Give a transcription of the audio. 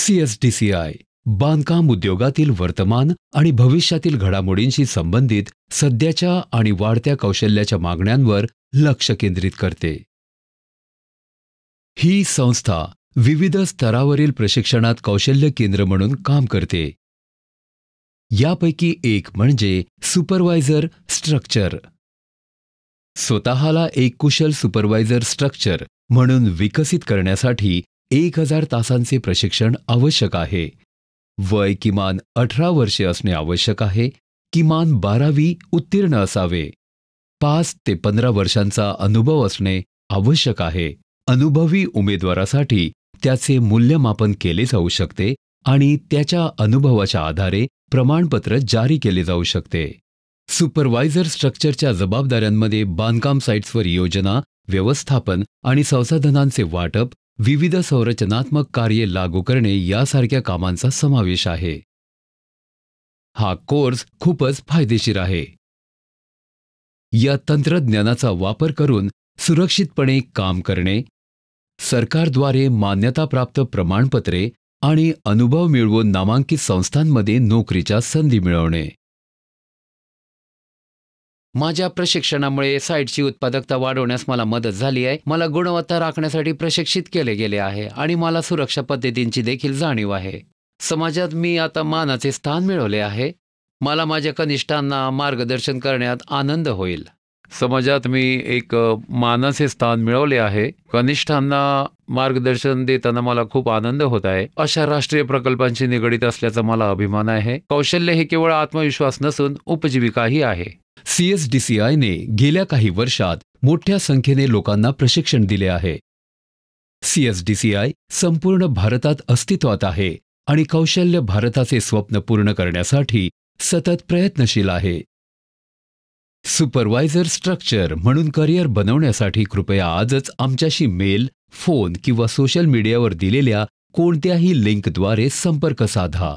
सीएसडीसीआय बांधकाम उद्योगातील वर्तमान आणि भविष्यातील घडामोडींशी संबंधित सध्याच्या आणि वाढत्या कौशल्याच्या मागण्यांवर लक्ष केंद्रित करते ही संस्था विविध स्तरावरील प्रशिक्षणात कौशल्य केंद्र म्हणून काम करते यापैकी एक म्हणजे सुपरवायझर स्ट्रक्चर स्वतःला एक कुशल सुपरवायझर स्ट्रक्चर म्हणून विकसित करण्यासाठी एक हजार तासांचे प्रशिक्षण आवश्यक आहे वय किमान अठरा वर्षे असणे आवश्यक आहे किमान बारावी उत्तीर्ण असावे पाच ते पंधरा वर्षांचा अनुभव असणे आवश्यक आहे अनुभवी उमेदवारासाठी त्याचे मूल्यमापन केले जाऊ शकते आणि त्याच्या अनुभवाच्या आधारे प्रमाणपत्र जारी केले जाऊ शकते सुपरवायझर स्ट्रक्चरच्या जबाबदाऱ्यांमध्ये बांधकाम साईट्सवर योजना व्यवस्थापन आणि संसाधनांचे वाटप विविध संरचनात्मक कार्ये लागू करणे यासारख्या कामांचा समावेश आहे हा कोर्स खूपच फायदेशीर आहे या तंत्रज्ञानाचा वापर करून सुरक्षितपणे काम करणे सरकारद्वारे मान्यताप्राप्त प्रमाणपत्रे आणि अनुभव मिळवून नामांकित संस्थांमध्ये नोकरीच्या संधी मिळवणे माझ्या प्रशिक्षणामुळे साईटची उत्पादकता वाढवण्यास मला मदत झाली आहे मला गुणवत्ता राखण्यासाठी प्रशिक्षित केले गेले आहे आणि मला सुरक्षा पद्धतींची देखील जाणीव आहे समाजात मी आता मानाचे स्थान मिळवले आहे मला माझ्या कनिष्ठांना मार्गदर्शन करण्यात आनंद होईल समाजात मी एक मानाचे स्थान मिळवले आहे कनिष्ठांना मार्गदर्शन देताना मला खूप आनंद होत आहे अशा राष्ट्रीय प्रकल्पांशी निगडीत असल्याचा मला अभिमान आहे कौशल्य हे केवळ आत्मविश्वास नसून उपजीविकाही आहे सीएसडीसीआयने गेल्या काही वर्षात मोठ्या संख्येने लोकांना प्रशिक्षण दिले आहे सीएसडीसीआय संपूर्ण भारतात अस्तित्वात आहे आणि कौशल्य भारताचे स्वप्न पूर्ण करण्यासाठी सतत प्रयत्नशील आहे सुपरवायझर स्ट्रक्चर म्हणून करिअर बनवण्यासाठी कृपया आजच आमच्याशी मेल फोन किंवा सोशल मीडियावर दिलेल्या कोणत्याही लिंकद्वारे संपर्क साधा